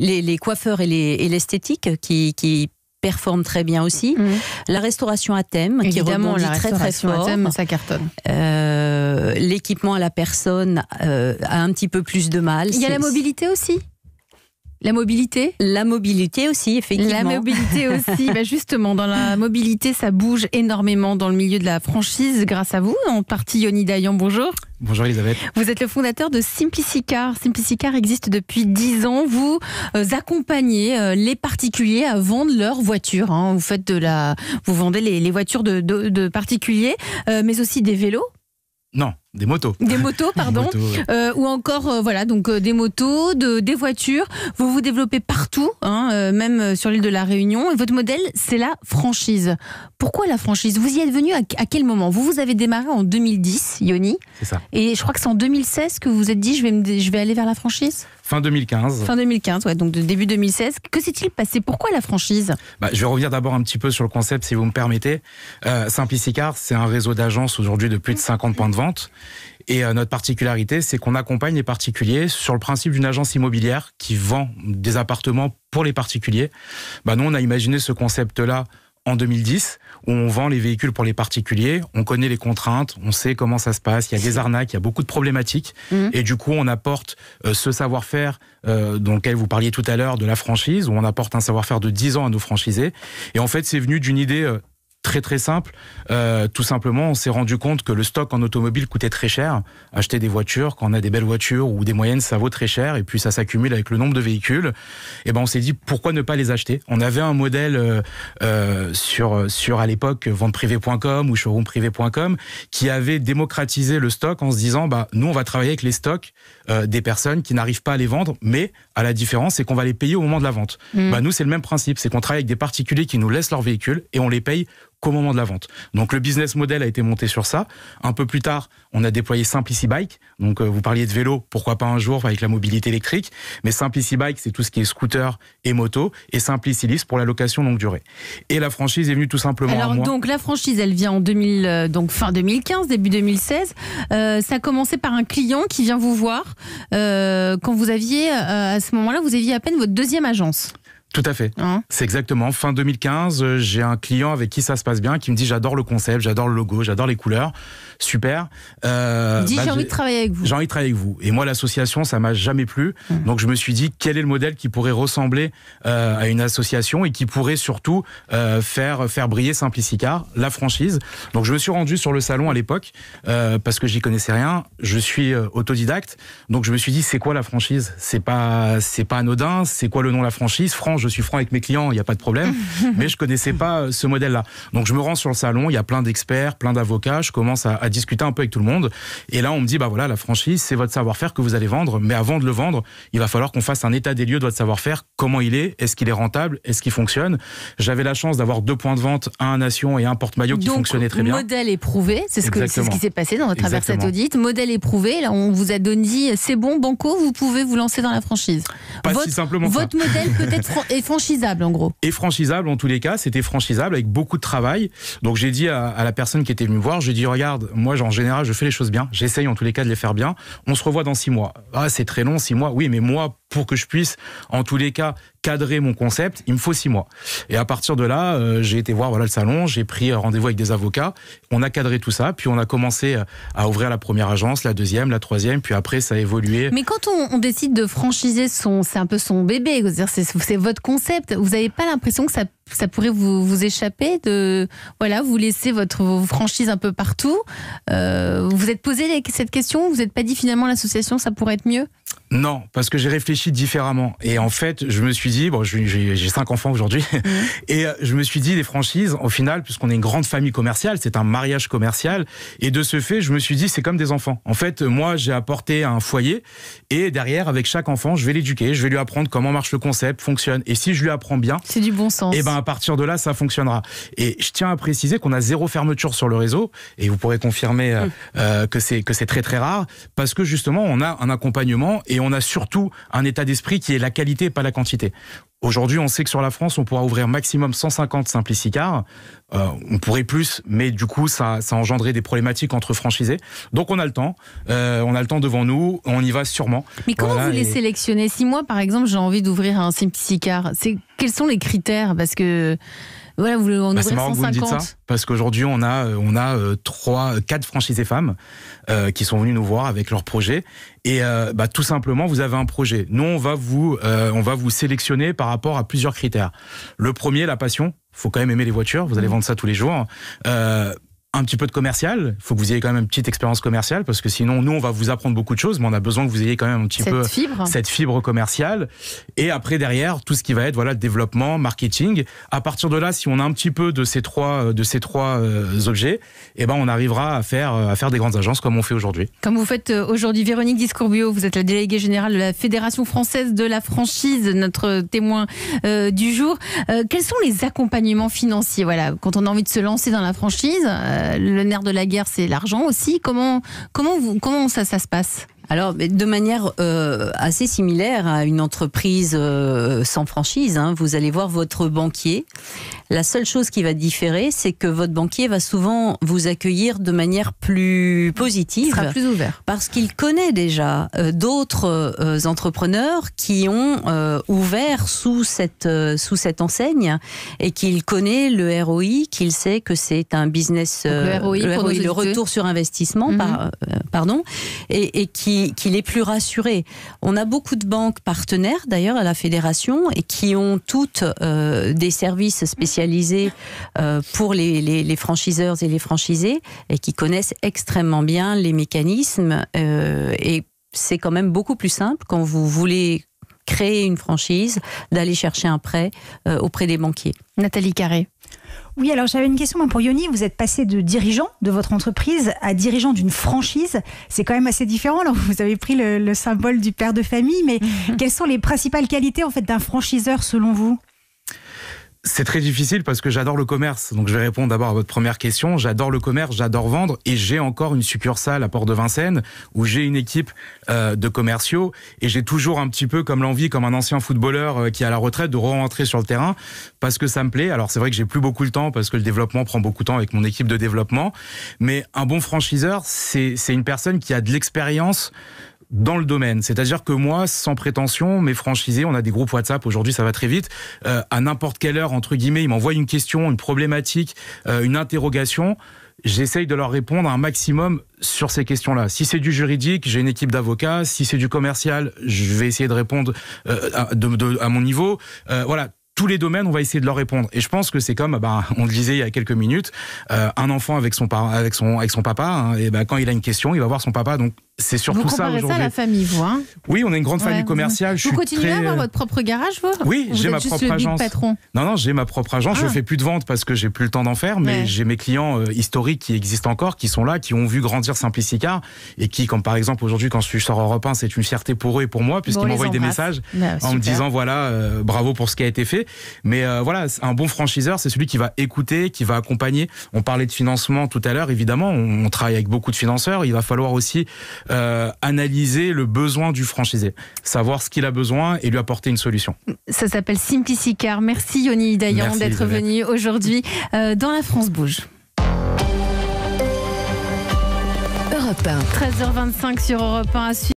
les, coiffeurs et l'esthétique qui, performent performe très bien aussi. Mm. La restauration à thème, Évidemment, qui rebondit très très fort. À thème, ça cartonne. Euh, l'équipement à la personne euh, a un petit peu plus de mal. Il y a la mobilité aussi la mobilité La mobilité aussi, effectivement. La mobilité aussi. Bah, justement, dans la mobilité, ça bouge énormément dans le milieu de la franchise grâce à vous, en partie Yoni Dayan. Bonjour. Bonjour Elisabeth. Vous êtes le fondateur de Simplicicar. Simplicicar existe depuis 10 ans. Vous euh, accompagnez euh, les particuliers à vendre leurs voitures. Hein. Vous, faites de la... vous vendez les, voitures de, particuliers, euh, mais aussi des vélos Non, des motos. Des motos, pardon. Euh, ou encore, euh, voilà, donc euh, des motos, des voitures. Vous vous développez partout, hein, même sur l'île de la Réunion. Et votre modèle, c'est la franchise. Pourquoi la franchise Vous y êtes venu à, quel moment Vous vous avez démarré en 2010, Yoni. Et je crois que c'est en 2016 que vous vous êtes dit, je vais, je vais aller vers la franchise Fin 2015. Fin 2015, ouais, donc de début 2016. Que s'est-il passé Pourquoi la franchise bah, Je vais revenir d'abord un petit peu sur le concept, si vous me permettez. Simplicicar, c'est un réseau d'agences aujourd'hui de plus de 50 points de vente. Et euh, notre particularité, c'est qu'on accompagne les particuliers sur le principe d'une agence immobilière qui vend des appartements pour les particuliers. Ben, nous, on a imaginé ce concept-là en 2010 où on vend les véhicules pour les particuliers, on connaît les contraintes, on sait comment ça se passe, il y a des arnaques, il y a beaucoup de problématiques mhm. et du coup on apporte euh, ce savoir-faire euh, dont vous parliez tout à l'heure de la franchise où on apporte un savoir-faire de 10 ans à nos franchisés et en fait c'est venu d'une idée très très simple. Euh, tout simplement, on s'est rendu compte que le stock en automobile coûtait très cher. Acheter des voitures, quand on a des belles voitures ou des moyennes, ça vaut très cher. Et puis ça s'accumule avec le nombre de véhicules. Et eh ben on s'est dit pourquoi ne pas les acheter. On avait un modèle euh, euh, sur sur à l'époque venteprivé.com ou showroomprivé.com qui avait démocratisé le stock en se disant bah nous on va travailler avec les stocks des personnes qui n'arrivent pas à les vendre, mais à la différence c'est qu'on va les payer au moment de la vente. Mmh. Bah, nous c'est le même principe, c'est qu'on travaille avec des particuliers qui nous laissent leurs véhicules et on les paye qu'au moment de la vente. Donc le business model a été monté sur ça. Un peu plus tard, on a déployé Simplicity Bike. Donc euh, vous parliez de vélo, pourquoi pas un jour avec la mobilité électrique. Mais Simplicity Bike, c'est tout ce qui est scooter et moto. Et list pour la location longue durée. Et la franchise est venue tout simplement. Alors donc la franchise, elle vient en 2000, euh, donc fin 2015, début 2016. Euh, ça a commencé par un client qui vient vous voir quand vous aviez, à ce moment-là, vous aviez à peine votre deuxième agence. Tout à fait. Hein c'est exactement. Fin 2015, euh, j'ai un client avec qui ça se passe bien, qui me dit j'adore le concept, j'adore le logo, j'adore les couleurs. Super. Euh, dit bah, j'ai envie de travailler avec vous. J'ai envie de travailler avec vous. Et moi, l'association, ça m'a jamais plu. Hum. Donc je me suis dit quel est le modèle qui pourrait ressembler euh, à une association et qui pourrait surtout euh, faire, faire briller Simplicicar, la franchise. Donc je me suis rendu sur le salon à l'époque parce que j'y connaissais rien. Je suis autodidacte. Donc je me suis dit c'est quoi la franchise C'est pas, c'est pas anodin. C'est quoi le nom de la franchise je suis franc avec mes clients, il n'y a pas de problème, mais je connaissais pas euh, ce modèle-là. Donc je me rends sur le salon, il y a plein d'experts, plein d'avocats, je commence à, discuter un peu avec tout le monde. Et là, on me dit, bah voilà, la franchise, c'est votre savoir-faire que vous allez vendre, mais avant de le vendre, il va falloir qu'on fasse un état des lieux de votre savoir-faire, comment il est, est-ce qu'il est rentable, est-ce qu'il fonctionne. J'avais la chance d'avoir deux points de vente, un Nation et un porte-maillot qui fonctionnait très bien. Modèle éprouvé, c'est ce, qui s'est passé dans, votre travers Modèle éprouvé, là, on vous a donné, c'est bon, banco, vous pouvez vous lancer dans la franchise. votre, simplement. Votre modèle peut-être et franchisable en gros. Et franchisable en tous les cas, c'était franchisable avec beaucoup de travail. Donc j'ai dit à, la personne qui était venue me voir, j'ai dit regarde, moi en général je fais les choses bien, j'essaye en tous les cas de les faire bien. On se revoit dans six mois. Ah c'est très long, six mois. Oui, mais moi pour que je puisse, en tous les cas, cadrer mon concept, il me faut six mois. Et à partir de là, euh, j'ai été voir voilà le salon, j'ai pris euh, rendez-vous avec des avocats, on a cadré tout ça, puis on a commencé euh, à ouvrir la première agence, la deuxième, la troisième, puis après ça a évolué. Mais quand on, décide de franchiser son, c'est un peu son bébé, c'est votre concept, vous n'avez pas l'impression que ça ça pourrait vous, vous échapper de voilà vous laisser votre vos franchises un peu partout vous euh, vous êtes posé cette question vous n'êtes pas dit finalement l'association ça pourrait être mieux non, parce que j'ai réfléchi différemment. Et en fait, je me suis dit, bon, j'ai cinq enfants aujourd'hui, mhm. et euh, je me suis dit, les franchises, au final, puisqu'on est une grande famille commerciale, c'est un mariage commercial, et de ce fait, je me suis dit, c'est comme des enfants. En fait, moi, j'ai apporté un foyer, et derrière, avec chaque enfant, je vais l'éduquer, je vais lui apprendre comment marche le concept, fonctionne. Et si je lui apprends bien, c'est du bon sens. Eh ben, à partir de là, ça fonctionnera. Et je tiens à préciser qu'on a zéro fermeture sur le réseau, et vous pourrez confirmer euh, hum. euh, que c'est que c'est très très rare, parce que justement, on a un accompagnement et on a surtout un état d'esprit qui est la qualité, pas la quantité. Aujourd'hui, on sait que sur la France, on pourra ouvrir maximum 150 simplificars. Euh, on pourrait plus, mais du coup, ça, ça engendrait des problématiques entre franchisés. Donc, on a le temps. Euh, on a le temps devant nous. On y va sûrement. Mais comment vous les sélectionnez Si moi, par exemple, j'ai envie d'ouvrir un C'est quels sont les critères Parce que voilà, vous voulez en bah, C'est marrant 150. que vous me dites ça, parce qu'aujourd'hui, on a, euh, on a euh, trois, quatre franchisées femmes euh, qui sont venues nous voir avec leur projet. Et bah, tout simplement, vous avez un projet. Nous, on va, vous, on va vous sélectionner par rapport à plusieurs critères. Le premier, la passion. Il Faut quand même aimer les voitures. Vous allez mmh. vendre ça tous les jours un petit peu de commercial. Il faut que vous ayez quand même une petite expérience commerciale parce que sinon, nous, on va vous apprendre beaucoup de choses, mais on a besoin que vous ayez quand même un petit peu cette fibre commerciale. Et après, derrière, tout ce qui va être voilà, développement, marketing. À partir de là, si on a un petit peu de ces trois, euh, de ces trois euh, objets, et eh ben, on arrivera à faire, euh, à faire des grandes agences comme on fait aujourd'hui. Comme vous faites aujourd'hui, Véronique Discourbio, vous êtes la déléguée générale de la Fédération française de la franchise, notre témoin du jour. quels sont les accompagnements financiers voilà, quand on a envie de se lancer dans la franchise le nerf de la guerre, c'est l'argent aussi. Comment, comment, vous, comment ça, ça se passe alors, de manière euh, assez similaire à une entreprise euh, sans franchise, hein, vous allez voir votre banquier. La seule chose qui va différer, c'est que votre banquier va souvent vous accueillir de manière plus positive. sera plus ouvert. Parce qu'il connaît déjà euh, d'autres entrepreneurs qui ont ouvert sous cette, sous cette enseigne et qu'il connaît le ROI, qu'il sait que c'est un business. le ROI, le, retour sur investissement, mhm. pardon, et qui qui, est les plus rassuré. On a beaucoup de banques partenaires d'ailleurs à la fédération et qui ont toutes euh, des services spécialisés euh, pour les, franchiseurs et les franchisés et qui connaissent extrêmement bien les mécanismes euh, et c'est quand même beaucoup plus simple quand vous voulez créer une franchise, d'aller chercher un prêt euh, auprès des banquiers. Nathalie Carré. Oui, alors j'avais une question pour Yoni. Vous êtes passé de dirigeant de votre entreprise à dirigeant d'une franchise. C'est quand même assez différent. Alors vous avez pris le, le symbole du père de famille, mais quelles sont les principales qualités en fait d'un franchiseur selon vous c'est très difficile parce que j'adore le commerce. Donc je vais répondre d'abord à votre première question. J'adore le commerce, j'adore vendre et j'ai encore une succursale à Port-de-Vincennes où j'ai une équipe euh, de commerciaux et j'ai toujours un petit peu comme l'envie, comme un ancien footballeur euh, qui est à la retraite, de re-rentrer sur le terrain parce que ça me plaît. Alors c'est vrai que j'ai plus beaucoup de temps parce que le développement prend beaucoup de temps avec mon équipe de développement. Mais un bon franchiseur, c'est une personne qui a de l'expérience dans le domaine. C'est-à-dire que moi, sans prétention, mes franchisés, on a des groupes WhatsApp, aujourd'hui ça va très vite, euh, à n'importe quelle heure, entre guillemets, ils m'envoient une question, une problématique, euh, une interrogation. J'essaye de leur répondre un maximum sur ces questions-là. Si c'est du juridique, j'ai une équipe d'avocats. Si c'est du commercial, je vais essayer de répondre euh, à, de, à, mon niveau. voilà, tous les domaines, on va essayer de leur répondre. Et je pense que c'est comme, bah, on le disait il y a quelques minutes, un enfant avec son, avec son, avec son papa, hein, et bah, quand il a une question, il va voir son papa. Donc c'est surtout ça aujourd'hui. ça à la famille, vous hein. Oui, on est une grande famille commerciale. Vous, continuez à avoir euh, votre propre garage, vous Oui, j'ai ma, propre agence. Patron non, non, j'ai ma propre agence. Je ah. fais plus de ventes parce que j'ai plus le temps d'en faire, mais j'ai mes clients euh, historiques qui existent encore, qui sont là, qui ont vu grandir Simplicicar et qui, comme par exemple aujourd'hui quand je sors Europe 1, c'est une fierté pour eux et pour moi puisqu'ils m'envoient des messages bah, en me disant voilà euh, bravo pour ce qui a été fait. Mais voilà, un bon franchiseur, c'est celui qui va écouter, qui va accompagner. On parlait de financement tout à l'heure, évidemment, on travaille avec beaucoup de financeurs. Il va falloir aussi euh, analyser le besoin du franchisé, savoir ce qu'il a besoin et lui apporter une solution. Ça s'appelle Simplicicar. Merci Yoni Dayan d'être venu aujourd'hui euh, dans La France Bouge. 13h25 sur Europe 1 à suivre.